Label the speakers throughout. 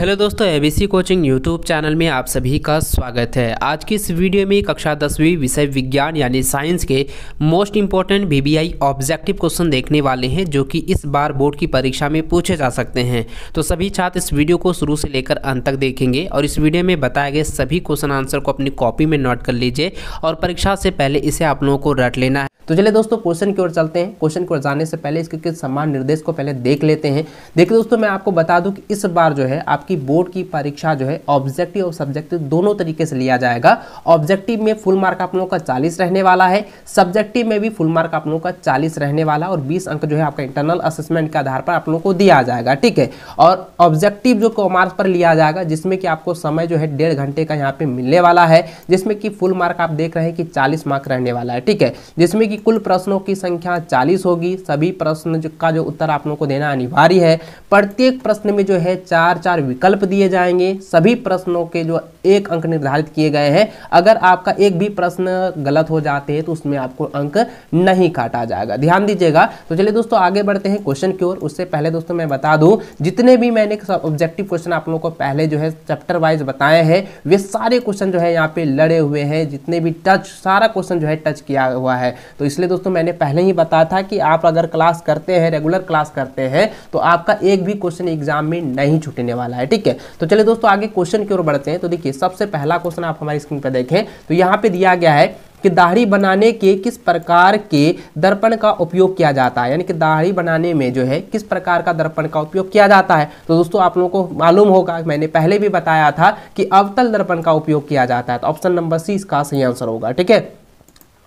Speaker 1: hello दोस्तों ABC coaching YouTube channel में आप सभी का स्वागत है आज की इस वीडियो में कक्षा दसवीं विषय विज्ञान यानी साइंस के most important VVI objective question देखने वाले हैं जो कि इस बार बोर्ड की परीक्षा में पूछे जा सकते हैं तो सभी छात्र इस वीडियो को शुरू से लेकर अंत तक देखेंगे और इस वीडियो में बताए गए सभी क्वेश्चन आंसर को अपनी कॉपी में नोट कर लीजिए और परीक्षा से पहले इसे आप लोगों को रट लेना है तो चलिए दोस्तों क्वेश्चन की ओर चलते हैं क्वेश्चन की ओर जाने से पहले इसके समान निर्देश को पहले देख लेते हैं देखिए दोस्तों मैं आपको बता दूं कि इस बार जो है आप आपकी बोर्ड की परीक्षा जो है ऑब्जेक्टिव और सब्जेक्टिव दोनों तरीके से लिया जाएगा ऑब्जेक्टिव में फुल मार्क आप लोगों का चालीस रहने वाला है सब्जेक्टिव में भी फुल मार्क आप लोगों का चालीस रहने वाला और बीस अंक जो है आपका इंटरनल असेसमेंट के आधार पर आप लोगों को दिया जाएगा ठीक है और ऑब्जेक्टिव जो कॉमर्स पर लिया जाएगा जिसमें कि आपको समय जो है डेढ़ घंटे का यहाँ पे मिलने वाला है जिसमें कि फुल मार्क आप देख रहे हैं कि चालीस मार्क रहने वाला है ठीक है जिसमें कि कुल प्रश्नों की संख्या चालीस होगी सभी प्रश्न का जो उत्तर आप लोगों को देना अनिवार्य है प्रत्येक प्रश्न में जो है चार चार विकल्प दिए जाएंगे सभी प्रश्नों के जो एक अंक निर्धारित किए गए हैं अगर आपका एक भी प्रश्न गलत हो जाते हैं तो उसमें आपको अंक नहीं काटा जाएगा ध्यान दीजिएगा तो चलिए दोस्तों आगे बढ़ते हैं क्वेश्चन की ओर उससे पहले दोस्तों मैं बता दूं जितने भी मैंने ऑब्जेक्टिव क्वेश्चन आप लोगों को पहले जो है चैप्टर वाइज बताए हैं वे सारे क्वेश्चन जो है यहाँ पे लड़े हुए हैं जितने भी टच सारा क्वेश्चन जो है टच किया हुआ है तो इसलिए दोस्तों मैंने पहले ही बताया था कि आप अगर क्लास करते हैं रेगुलर क्लास करते हैं तो आपका एक भी क्वेश्चन एग्जाम में नहीं छूटने वाला है ठीक है तो चलिए दोस्तों आगे क्वेश्चन की ओर बढ़ते हैं तो देखिए सबसे पहला क्वेश्चन आप हमारी स्क्रीन पर देखें तो यहाँ पे दिया गया है कि दाढ़ी बनाने के किस प्रकार के दर्पण का उपयोग किया जाता है यानी कि दाढ़ी बनाने में जो है किस प्रकार का दर्पण का उपयोग किया जाता है तो दोस्तों आप लोगों को मालूम होगा मैंने पहले भी बताया था कि अवतल दर्पण का उपयोग किया जाता है तो ऑप्शन नंबर सी इसका सही आंसर होगा ठीक है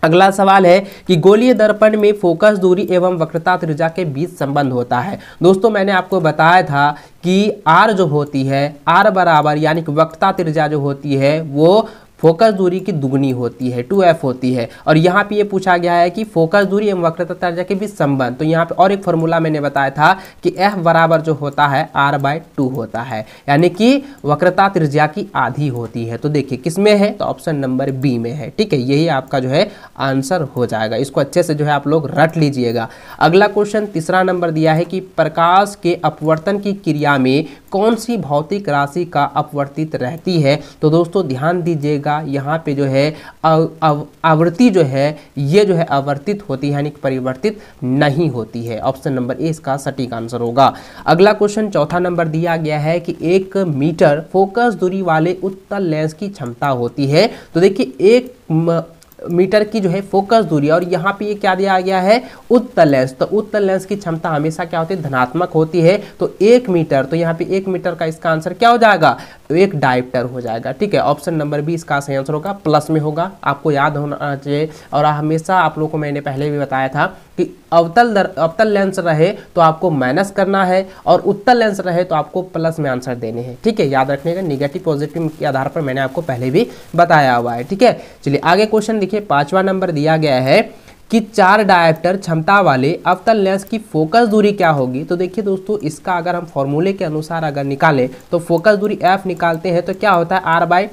Speaker 1: अगला सवाल है कि गोलीय दर्पण में फोकस दूरी एवं वक्रता त्रिज्या के बीच संबंध होता है दोस्तों मैंने आपको बताया था कि आर जो होती है आर बराबर यानी कि वक्रता त्रिज्या जो होती है वो फोकस दूरी की दुगनी होती है टू एफ होती है और यहाँ पे ये पूछा गया है कि फोकस दूरी एवं वक्रता तर्जा के बीच संबंध तो यहाँ पे और एक फॉर्मूला मैंने बताया था कि एफ बराबर जो होता है आर बाय टू होता है यानी कि वक्रता त्रिज्या की आधी होती है तो देखिए किस में है तो ऑप्शन नंबर बी में है ठीक है यही आपका जो है आंसर हो जाएगा इसको अच्छे से जो है आप लोग रट लीजिएगा अगला क्वेश्चन तीसरा नंबर दिया है कि प्रकाश के अपवर्तन की क्रिया में कौन सी भौतिक राशि का अपवर्तित रहती है तो दोस्तों ध्यान दीजिएगा यहाँ पे जो है आवृत्ति जो है ये जो है आवर्तित होती है यानी परिवर्तित नहीं होती है ऑप्शन नंबर ए इसका सटीक आंसर होगा अगला क्वेश्चन चौथा नंबर दिया गया है कि एक मीटर फोकस दूरी वाले उत्तर लेंस की क्षमता होती है तो देखिए एक मीटर की जो है फोकस दूरी और यहाँ पे ये क्या दिया गया है उत्तर लेंस तो उत्तर लेंस की क्षमता हमेशा क्या होती है धनात्मक होती है तो एक मीटर तो यहाँ पे एक मीटर का इसका आंसर क्या हो जाएगा तो एक डायप्टर हो जाएगा ठीक है ऑप्शन नंबर बी इसका सही आंसर होगा प्लस में होगा आपको याद होना चाहिए और हमेशा आप लोग को मैंने पहले भी बताया था कि अवतल दर अवतल लेंस रहे तो आपको माइनस करना है और उत्तल लेंस रहे तो आपको प्लस में आंसर देने हैं ठीक है याद रखने का निगेटिव पॉजिटिव के आधार पर मैंने आपको पहले भी बताया हुआ है ठीक है चलिए आगे क्वेश्चन देखिए पाँचवा नंबर दिया गया है कि चार डायप्टर क्षमता वाले अवतल लेंस की फोकस दूरी क्या होगी तो देखिए दोस्तों इसका अगर हम फॉर्मूले के अनुसार अगर निकालें तो फोकस दूरी एफ निकालते हैं तो क्या होता है आर बाई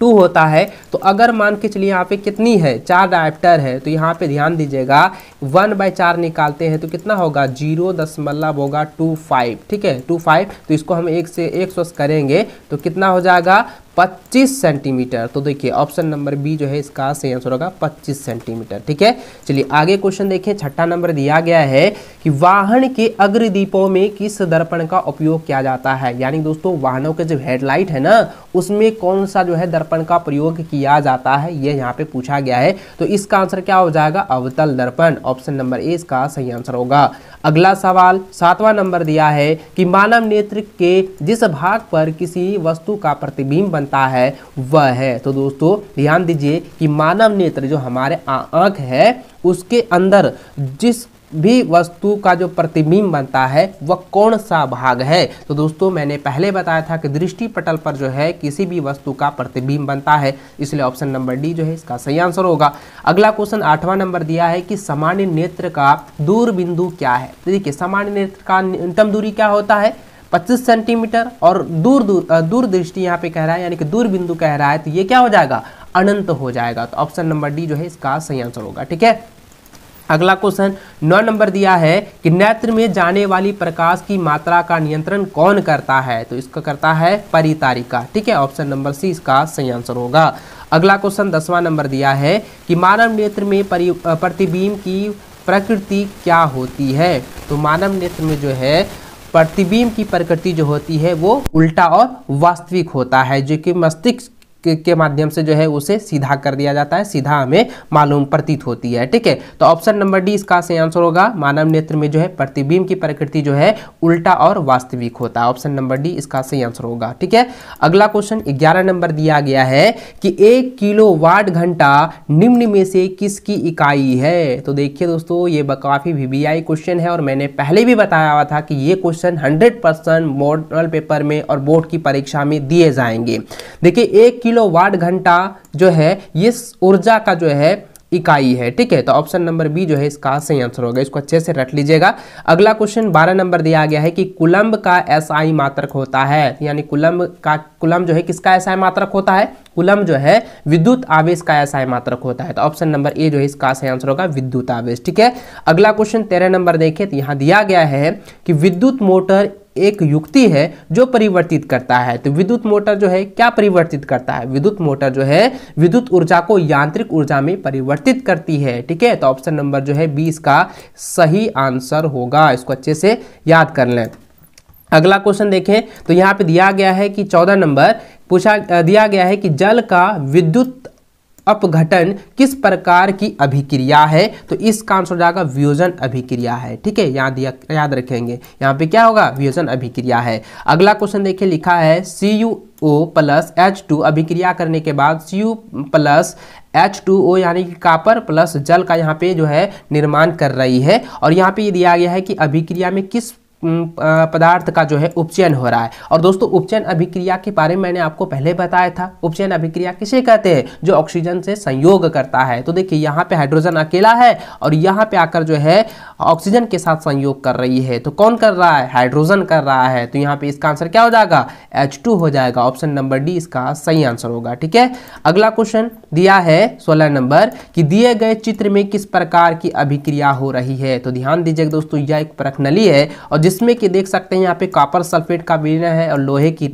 Speaker 1: टू होता है तो अगर मान के चलिए यहाँ पे कितनी है चार डायप्टर है तो यहाँ पे ध्यान दीजिएगा वन बाय चार निकालते हैं तो कितना होगा जीरो दशमलव होगा टू फाइव ठीक है टू फाइव तो इसको हम एक से एक सौ करेंगे तो कितना हो जाएगा 25 सेंटीमीटर तो देखिए ऑप्शन नंबर बी जो है इसका सही आंसर होगा 25 सेंटीमीटर ठीक है चलिए आगे क्वेश्चन देखिए छठा नंबर दिया गया है कि वाहन के अग्रदीपों में किस दर्पण का उपयोग किया जाता है यानी दोस्तों वाहनों के जो हेडलाइट है ना उसमें कौन सा जो है दर्पण का प्रयोग किया जाता है यह यहाँ पे पूछा गया है तो इसका आंसर क्या हो जाएगा अवतल दर्पण ऑप्शन नंबर ए इसका सही आंसर होगा अगला सवाल सातवां नंबर दिया है कि मानव नेत्र के जिस भाग पर किसी वस्तु का प्रतिबिंब बनता है वह है तो दोस्तों ध्यान दीजिए कि मानव नेत्र जो हमारे आँख है उसके अंदर जिस भी वस्तु का जो प्रतिबिंब बनता है वह कौन सा भाग है तो दोस्तों मैंने पहले बताया था कि दृष्टि पटल पर जो है किसी भी वस्तु का प्रतिबिंब बनता है इसलिए ऑप्शन नंबर डी जो है इसका सही आंसर होगा अगला क्वेश्चन आठवां नंबर दिया है कि सामान्य नेत्र का दूर बिंदु क्या है तो देखिए सामान्य नेत्र का न्यूनतम दूरी क्या होता है 25 सेंटीमीटर और दूर दूर दूर दृष्टि यहाँ पे कह रहा है यानी कि दूर बिंदु कह रहा है तो ये क्या हो जाएगा अनंत हो जाएगा तो ऑप्शन नंबर डी जो है इसका सही आंसर होगा ठीक है अगला क्वेश्चन नौ नंबर दिया है कि नेत्र में जाने वाली प्रकाश की मात्रा का नियंत्रण कौन करता है तो इसका करता है परितारिका ठीक है ऑप्शन नंबर सी इसका सही आंसर होगा अगला क्वेश्चन दसवां नंबर दिया है कि मानव नेत्र में प्रतिबिंब की प्रकृति क्या होती है तो मानव नेत्र में जो है प्रतिबिंब की प्रकृति जो होती है वो उल्टा और वास्तविक होता है जो कि मस्तिष्क के माध्यम से जो है उसे सीधा कर दिया जाता है सीधा हमें मालूम प्रतीत होती है ठीक है तो ऑप्शन नंबर डी इसका सही आंसर होगा मानव नेत्र में जो है प्रतिबिंब की प्रकृति जो है उल्टा और वास्तविक होता है ऑप्शन नंबर डी इसका सही आंसर होगा ठीक है अगला क्वेश्चन ग्यारह नंबर दिया गया है कि एक किलो घंटा निम्न में से किसकी इकाई है तो देखिए दोस्तों ये काफ़ी वी क्वेश्चन है और मैंने पहले भी बताया हुआ था कि ये question hundred percent model paper में और बोर्ड की परीक्षा में दिए जाएंगे देखिए एक किलो किलोवाट घंटा जो है ये ऊर्जा का जो है इकाई है ठीक है तो ऑप्शन नंबर बी जो है इसका सही आंसर होगा इसको अच्छे से रख लीजिएगा अगला क्वेश्चन बारह नंबर दिया गया है कि कुलम्ब का एसआई मात्रक होता है यानी कुलम्ब का कुलम्ब जो है किसका एसआई मात्रक होता है कुलम जो है विद्युत आवेश का एसआई मात्रक होता है तो ऑप्शन नंबर ए जो है इसका सही आंसर होगा विद्युत आवेश ठीक है अगला क्वेश्चन तेरह नंबर देखिए तो यहाँ दिया गया है कि विद्युत मोटर एक युक्ति है जो परिवर्तित करता है तो विद्युत मोटर जो है क्या परिवर्तित करता है विद्युत मोटर जो है विद्युत ऊर्जा को यांत्रिक ऊर्जा में परिवर्तित करती है ठीक है तो ऑप्शन नंबर जो है बी इसका सही आंसर होगा इसको अच्छे से याद कर लें अगला क्वेश्चन देखें तो यहाँ पे दिया गया है कि चौदह नंबर पूछा दिया गया है कि जल का विद्युत अपघटन किस प्रकार की अभिक्रिया है तो इसका आंसर हो जाएगा वियोजन अभिक्रिया है ठीक है याद याद रखेंगे यहाँ पे क्या होगा वियोजन अभिक्रिया है अगला क्वेश्चन देखिए लिखा है C U O plus H two अभिक्रिया करने के बाद C U plus H two O यानी कि कापर प्लस जल का यहाँ पे जो है निर्माण कर रही है और यहाँ पे ये दिया गया है कि अभिक्रिया में किस पदार्थ का जो है उपचयन हो रहा है और दोस्तों उपचयन अभिक्रिया के बारे में मैंने आपको पहले बताया था उपचयन अभिक्रिया किसे कहते हैं जो ऑक्सीजन से संयोग करता है तो देखिए यहाँ पे हाइड्रोजन अकेला है और यहाँ पे आकर जो है ऑक्सीजन के साथ संयोग कर रही है तो कौन कर रहा है हाइड्रोजन कर रहा है तो यहाँ पे इसका आंसर क्या हो जाएगा एच हो जाएगा ऑप्शन नंबर डी इसका सही आंसर होगा ठीक है अगला क्वेश्चन दिया है सोलह नंबर कि दिए गए चित्र में किस प्रकार की अभिक्रिया हो रही है तो ध्यान दीजिएगा दोस्तों यह एक प्रखनली है और जिस जिसमें कि देख सकते हैं यहाँ पे कॉपर सल्फेट का विलय है और लोहे की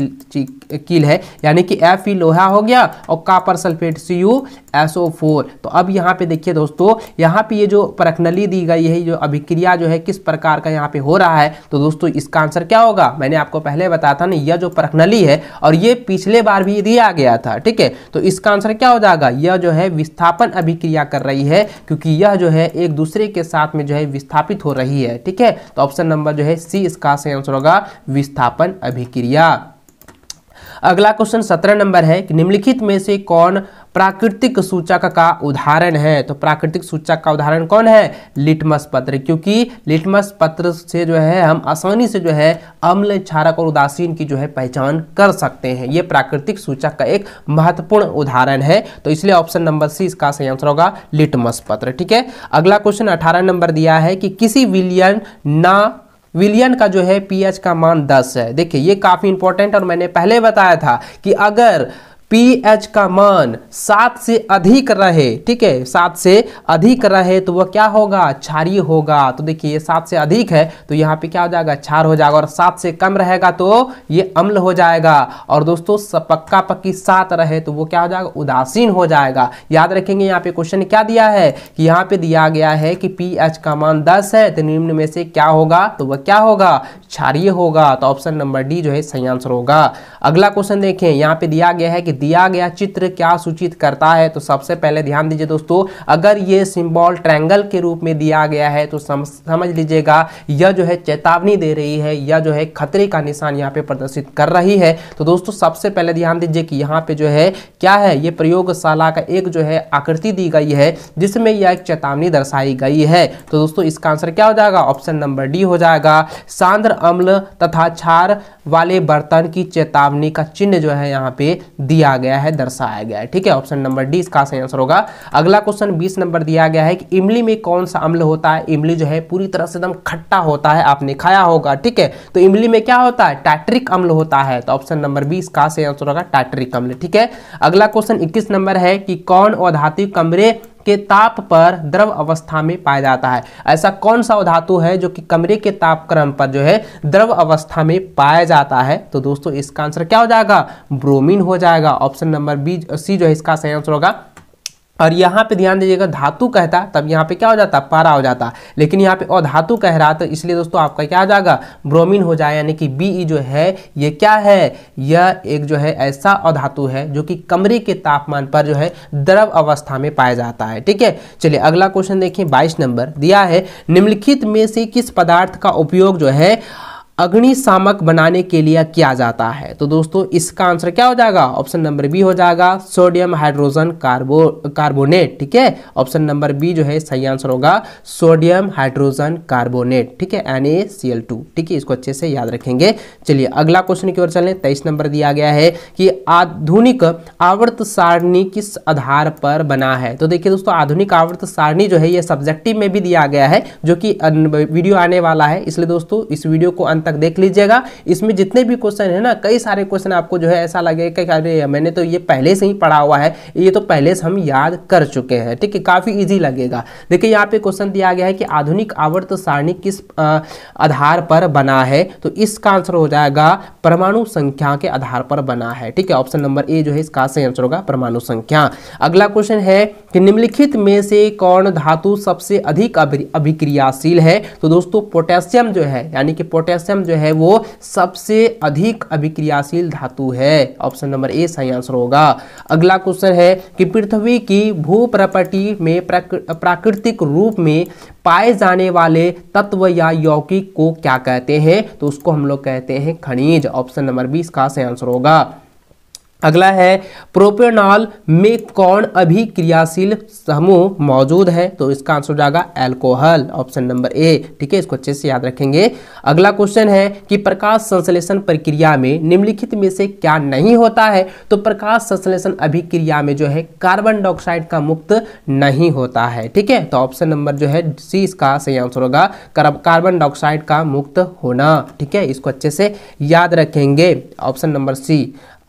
Speaker 1: कील है यानी कि एफ ई लोहा हो गया और copper sulphate C you SO4 तो अब यहाँ पे देखिए दोस्तों यहाँ पे ये जो परखनली दी गई है जो अभिक्रिया जो है किस प्रकार का यहाँ पे हो रहा है तो दोस्तों इसका आंसर क्या होगा मैंने आपको पहले बताया था ना यह जो परखनली है और ये पिछले बार भी दिया गया था ठीक है तो इसका आंसर क्या हो जाएगा यह जो है विस्थापन अभिक्रिया कर रही है क्योंकि यह जो है एक दूसरे के साथ में जो है विस्थापित हो रही है ठीक है तो ऑप्शन नंबर जो है सी इसका सही आंसर होगा विस्थापन अभिक्रिया अगला क्वेश्चन सत्रह नंबर है कि निम्नलिखित में से कौन प्राकृतिक सूचक का उदाहरण है तो प्राकृतिक सूचक का उदाहरण कौन है लिटमस पत्र क्योंकि लिटमस पत्र से जो है हम आसानी से जो है अम्ल क्षारक और उदासीन की जो है पहचान कर सकते हैं ये प्राकृतिक सूचक का एक महत्वपूर्ण उदाहरण है तो इसलिए ऑप्शन नंबर सी इसका सही आंसर होगा लिटमस पत्र ठीक है अगला क्वेश्चन अठारह नंबर दिया है कि किसी विलियन ना विलियन का जो है पीएच का मान 10 है देखिए ये काफ़ी इंपॉर्टेंट और मैंने पहले बताया था कि अगर पीएच का मान सात से अधिक रहे ठीक है सात से अधिक रहे तो वह क्या होगा क्षारीय होगा तो देखिए ये सात से अधिक है तो यहाँ पे क्या हो जाएगा क्षार हो जाएगा और सात से कम रहेगा तो ये अम्ल हो जाएगा और दोस्तों पक्का पक्की सात रहे तो वो क्या हो जाएगा उदासीन हो जाएगा याद रखेंगे यहाँ पे क्वेश्चन क्या दिया है कि यहाँ पे दिया गया है कि पी का मान दस है तो निम्न में से क्या होगा तो वह क्या होगा क्षारीय होगा तो ऑप्शन नंबर डी जो है सही आंसर होगा अगला क्वेश्चन देखें यहाँ पे दिया गया है कि दिया गया चित्र क्या सूचित करता है तो सबसे पहले ध्यान दीजिए दोस्तों अगर ये सिंबल ट्रैंगल के रूप में दिया गया है तो सम, समझ लीजिएगा यह जो है चेतावनी दे रही है यह जो है खतरे का निशान यहाँ पे प्रदर्शित कर रही है तो दोस्तों सबसे पहले ध्यान दीजिए कि यहाँ पे जो है क्या है ये प्रयोगशाला का एक जो है आकृति दी गई है जिसमें यह एक चेतावनी दर्शाई गई है तो दोस्तों इसका आंसर क्या हो जाएगा ऑप्शन नंबर डी हो जाएगा सांद्र अम्ल तथा छार वाले बर्तन की चेतावनी का चिन्ह जो है यहाँ पे दिया किया गया है दर्शाया गया है ठीक है ऑप्शन नंबर डी इसका सही आंसर होगा अगला क्वेश्चन बीस नंबर दिया गया है कि इमली में कौन सा अम्ल होता है इमली जो है पूरी तरह से एकदम खट्टा होता है आपने खाया होगा ठीक है तो इमली में क्या होता है टैट्रिक अम्ल होता है तो ऑप्शन नंबर बी इसका सही आंसर होगा टैट्रिक अम्ल ठीक है अगला क्वेश्चन इक्कीस नंबर है कि कौन अधातु कमरे के ताप पर द्रव अवस्था में पाया जाता है ऐसा कौन सा धातु है जो कि कमरे के तापक्रम पर जो है द्रव अवस्था में पाया जाता है तो दोस्तों इसका आंसर क्या हो जाएगा ब्रोमीन हो जाएगा ऑप्शन नंबर बी सी जो है इसका सही आंसर होगा और यहाँ पे ध्यान दीजिएगा धातु कहता तब यहाँ पे क्या हो जाता पारा हो जाता लेकिन यहाँ पे अधातु कह रहा तो इसलिए दोस्तों आपका क्या आ जाएगा ब्रोमीन हो जाए यानी कि बी जो है ये क्या है यह एक जो है ऐसा अधातु है जो कि कमरे के तापमान पर जो है द्रव अवस्था में पाया जाता है ठीक है चलिए अगला क्वेश्चन देखिए बाईस नंबर दिया है निम्नलिखित में से किस पदार्थ का उपयोग जो है अग्निशामक बनाने के लिए किया जाता है तो दोस्तों इसका आंसर क्या हो जाएगा ऑप्शन नंबर बी हो जाएगा सोडियम हाइड्रोजन कार्बो कार्बोनेट ठीक है ऑप्शन नंबर बी जो है सही आंसर होगा सोडियम हाइड्रोजन कार्बोनेट ठीक है एन ठीक है इसको अच्छे से याद रखेंगे चलिए अगला क्वेश्चन की ओर चलें तेईस नंबर दिया गया है कि आधुनिक आवर्त सारणी किस आधार पर बना है तो देखिए दोस्तों आधुनिक आवर्त सारणी जो है यह सब्जेक्टिव में भी दिया गया है जो कि वीडियो आने वाला है इसलिए दोस्तों इस वीडियो को अंत तक देख लीजिएगा इसमें जितने भी क्वेश्चन है ना कई सारे क्वेश्चन आपको जो है ऐसा लगेगा कि अरे मैंने तो ये पहले से ही पढ़ा हुआ है ये तो पहले से हम याद कर चुके हैं ठीक है काफ़ी ईजी लगेगा देखिए यहाँ पे क्वेश्चन दिया गया है कि आधुनिक आवर्त सारणी किस आधार पर बना है तो इसका आंसर हो जाएगा परमाणु संख्या के आधार पर बना है ठीक है ऑप्शन नंबर ए जो है इसका सही आंसर होगा परमाणु संख्या अगला क्वेश्चन है कि निम्नलिखित में से कौन धातु सबसे अधिक अभिक्रियाशील है तो दोस्तों पोटेशियम जो है यानी कि पोटेशियम कैल्शियम जो है वो सबसे अधिक अभिक्रियाशील धातु है ऑप्शन नंबर ए सही आंसर होगा अगला क्वेश्चन है कि पृथ्वी की भू प्रॉपर्टी में प्राकृतिक रूप में पाए जाने वाले तत्व या यौगिक को क्या कहते हैं तो उसको हम लोग कहते हैं खनिज ऑप्शन नंबर बी इसका सही आंसर होगा अगला है प्रोपेनॉल में कौन अभी क्रियाशील समूह मौजूद है तो इसका आंसर हो जाएगा एल्कोहल ऑप्शन नंबर ए ठीक है इसको अच्छे से याद रखेंगे अगला क्वेश्चन है कि प्रकाश संश्लेषण प्रक्रिया में निम्नलिखित में से क्या नहीं होता है तो प्रकाश संश्लेषण अभिक्रिया में जो है कार्बन डाइऑक्साइड का मुक्त नहीं होता है ठीक है तो ऑप्शन नंबर जो है सी इसका सही आंसर होगा कार्बन डाइऑक्साइड का मुक्त होना ठीक है इसको अच्छे से याद रखेंगे ऑप्शन नंबर सी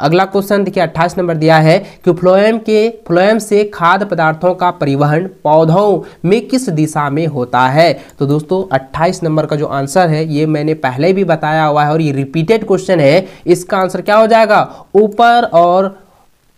Speaker 1: अगला क्वेश्चन देखिए अट्ठाईस नंबर दिया है कि फ्लोएम के फ्लोएम से खाद्य पदार्थों का परिवहन पौधों में किस दिशा में होता है तो दोस्तों अट्ठाईस नंबर का जो आंसर है ये मैंने पहले भी बताया हुआ है और ये रिपीटेड क्वेश्चन है इसका आंसर क्या हो जाएगा ऊपर और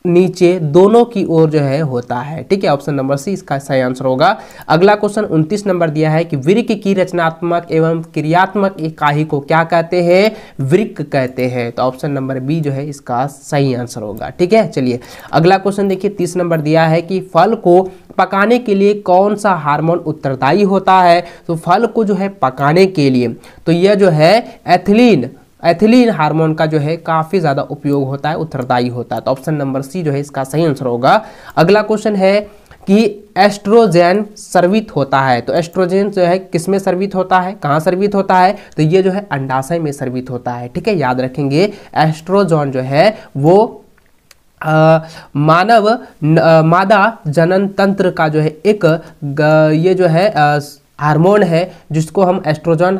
Speaker 1: नीचे दोनों की ओर जो है होता है ठीक है ऑप्शन नंबर सी इसका सही आंसर होगा अगला क्वेश्चन 29 नंबर दिया है कि वृक की रचनात्मक एवं क्रियात्मक इकाई को क्या कहते हैं वृक कहते हैं तो ऑप्शन नंबर बी जो है इसका सही आंसर होगा ठीक है चलिए अगला क्वेश्चन देखिए तीस नंबर दिया है कि फल को पकाने के लिए कौन सा हार्मोन उत्तरदायी होता है तो फल को जो है पकाने के लिए तो यह जो है एथिलीन एथिलीन हार्मोन का जो है काफ़ी ज़्यादा उपयोग होता है उत्तरदायी होता है तो ऑप्शन नंबर सी जो है इसका सही आंसर होगा अगला क्वेश्चन है कि एस्ट्रोजेन सर्वित होता है तो एस्ट्रोजेन जो है किस में सर्वित होता है कहाँ सर्वित होता है तो ये जो है अंडाशय में सर्वित होता है ठीक है याद रखेंगे एस्ट्रोजोन जो है वो आ, मानव न, आ, मादा जनन तंत्र का जो है एक ग, ये जो है आ, हार्मोन है जिसको हम एस्ट्रोजन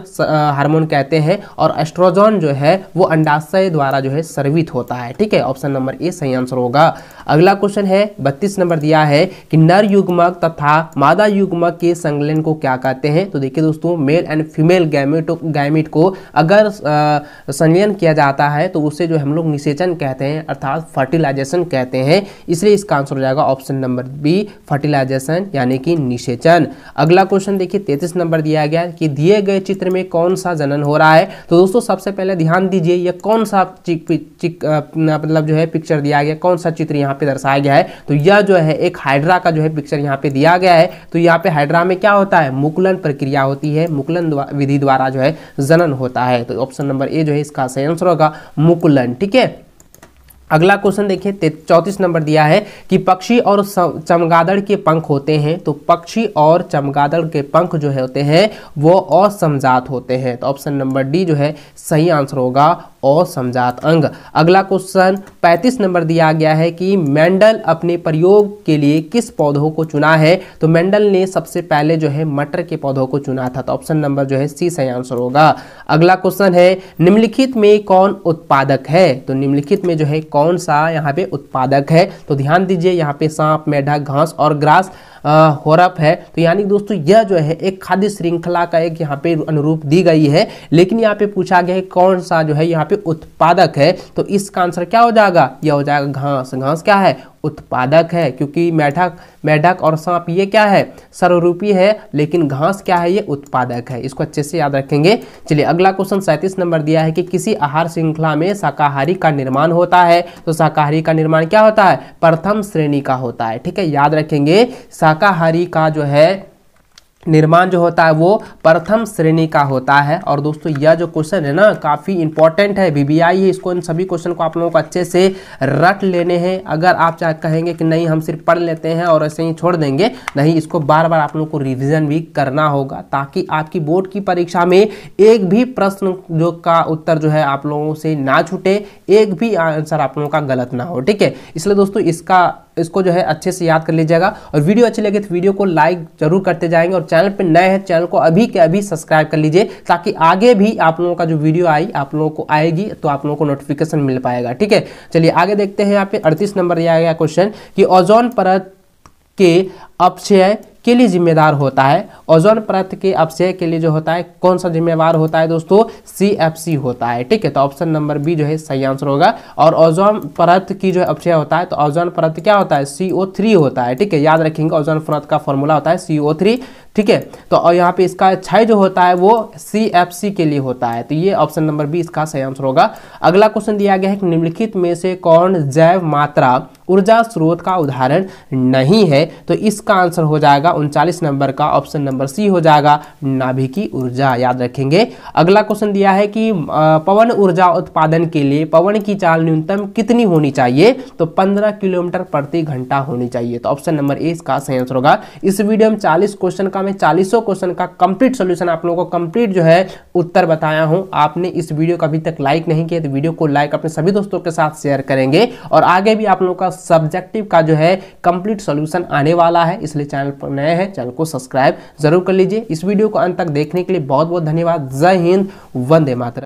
Speaker 1: हार्मोन कहते हैं और एस्ट्रोजन जो है वो अंडाशय द्वारा जो है सर्वित होता है ठीक है ऑप्शन नंबर ए सही आंसर होगा अगला क्वेश्चन है बत्तीस नंबर दिया है कि नर युग्मक तथा मादा युग्मक के संगलन को क्या कहते हैं तो देखिए दोस्तों male and female gamete gamete को अगर संलयन किया जाता है तो उसे जो हम लोग निषेचन कहते हैं अर्थात फर्टिलाइजेशन कहते हैं इसलिए इसका आंसर हो जाएगा ऑप्शन नंबर बी फर्टिलाइजेशन यानी कि निषेचन अगला क्वेश्चन देखिए तैतीस नंबर दिया गया कि दिए गए चित्र में कौन सा जनन हो रहा है तो दोस्तों सबसे पहले ध्यान दीजिए यह कौन सा मतलब जो है पिक्चर दिया गया कौन सा चित्र यहाँ पे दर्शाया गया है तो यह जो है एक हाइड्रा का जो है पिक्चर यहाँ पे दिया गया है तो यहाँ पे हाइड्रा में क्या होता है मुकुलन प्रक्रिया होती है मुकुलन विधि द्वारा जो है जनन होता है तो ऑप्शन नंबर ए जो है इसका सही आंसर होगा मुकुलन ठीक है अगला क्वेश्चन देखिए चौंतीस नंबर दिया है कि पक्षी और चमगादड़ के पंख होते हैं तो पक्षी और चमगादड़ के पंख जो है होते हैं वो असमजात होते हैं तो ऑप्शन नंबर डी जो है सही आंसर होगा असमजात अंग अगला क्वेश्चन पैंतीस नंबर दिया गया है कि मेंडल अपने प्रयोग के लिए किस पौधों को चुना है तो मेंडल ने सबसे पहले जो है मटर के पौधों को चुना था तो ऑप्शन नंबर जो है सी सही आंसर होगा अगला क्वेश्चन है निम्नलिखित में कौन उत्पादक है तो निम्नलिखित में जो है कौन कौन सा यहाँ पे उत्पादक है तो ध्यान दीजिए यहाँ पे सांप मेढा घास और ग्रास होरप है तो यानी दोस्तों यह जो है एक खाद्य श्रृंखला का एक यहाँ पे अनुरूप दी गई है लेकिन यहाँ पे पूछा गया है कौन सा जो है यहाँ पे उत्पादक है तो इसका आंसर क्या हो जाएगा यह हो जाएगा घास घास क्या है उत्पादक है क्योंकि मैठक मैढ़क और सांप ये क्या है सर्वरूपी है लेकिन घास क्या है ये उत्पादक है इसको अच्छे से याद रखेंगे चलिए अगला क्वेश्चन सैंतीस नंबर दिया है कि किसी आहार श्रृंखला में शाकाहारी का निर्माण होता है तो शाकाहारी का निर्माण क्या होता है प्रथम श्रेणी का होता है ठीक है याद रखेंगे शाकाहारी का जो है निर्माण जो होता है वो प्रथम श्रेणी का होता है और दोस्तों यह जो क्वेश्चन है ना काफ़ी इंपॉर्टेंट है बीबीआई है इसको इन सभी क्वेश्चन को आप लोगों को अच्छे से रट लेने हैं अगर आप चाहे कहेंगे कि नहीं हम सिर्फ पढ़ लेते हैं और ऐसे ही छोड़ देंगे नहीं इसको बार बार आप लोगों को रिविजन भी करना होगा ताकि आपकी बोर्ड की परीक्षा में एक भी प्रश्न जो का उत्तर जो है आप लोगों से ना छूटे एक भी आंसर आप लोगों का गलत ना हो ठीक है इसलिए दोस्तों इसका इसको जो है अच्छे से याद कर लीजिएगा और वीडियो अच्छी लगे तो वीडियो को लाइक जरूर करते जाएंगे और चैनल पर नए हैं चैनल को अभी के अभी सब्सक्राइब कर लीजिए ताकि आगे भी आप लोगों का जो वीडियो आई आप लोगों को आएगी तो आप लोगों को नोटिफिकेशन मिल पाएगा ठीक है चलिए आगे देखते हैं यहाँ पे अड़तीस नंबर यह आ गया क्वेश्चन कि ओजोन परत के अपचय के लिए जिम्मेदार होता है ओजोन परत के अपसय के लिए जो होता है कौन सा जिम्मेवार होता है दोस्तों सी होता है ठीक है तो ऑप्शन नंबर बी जो है सही आंसर होगा और ओजोन परत की जो अपसय होता है तो ओजोन परत क्या होता है सी होता है ठीक है याद रखेंगे ओजोन परत का फॉर्मूला होता है सी ठीक है तो और यहाँ पे इसका क्षय जो होता है वो सी के लिए होता है तो ये ऑप्शन नंबर बी इसका सही आंसर होगा अगला क्वेश्चन दिया गया है कि निम्नलिखित में से कौन जैव मात्रा ऊर्जा स्रोत का उदाहरण नहीं है तो इसका आंसर हो जाएगा उनचालीस नंबर का ऑप्शन नंबर सी हो जाएगा नाभिकी ऊर्जा याद रखेंगे अगला क्वेश्चन दिया है कि पवन ऊर्जा उत्पादन के लिए पवन की चाल न्यूनतम कितनी होनी चाहिए तो पंद्रह किलोमीटर प्रति घंटा होनी चाहिए तो ऑप्शन नंबर ए इसका सही आंसर होगा इस वीडियो में चालीस क्वेश्चन का मैं चालीसों क्वेश्चन का कंप्लीट सोल्यूशन आप लोगों को कंप्लीट जो है उत्तर बताया हूं आपने इस वीडियो को अभी तक लाइक नहीं किया तो वीडियो को लाइक अपने सभी दोस्तों के साथ शेयर करेंगे और आगे भी आप लोगों का सब्जेक्टिव का जो है कंप्लीट सोल्यूशन आने वाला है इसलिए चैनल पर नए हैं चैनल को सब्सक्राइब जरूर कर लीजिए इस वीडियो को अंत तक देखने के लिए बहुत बहुत धन्यवाद जय हिंद वंदे मातरम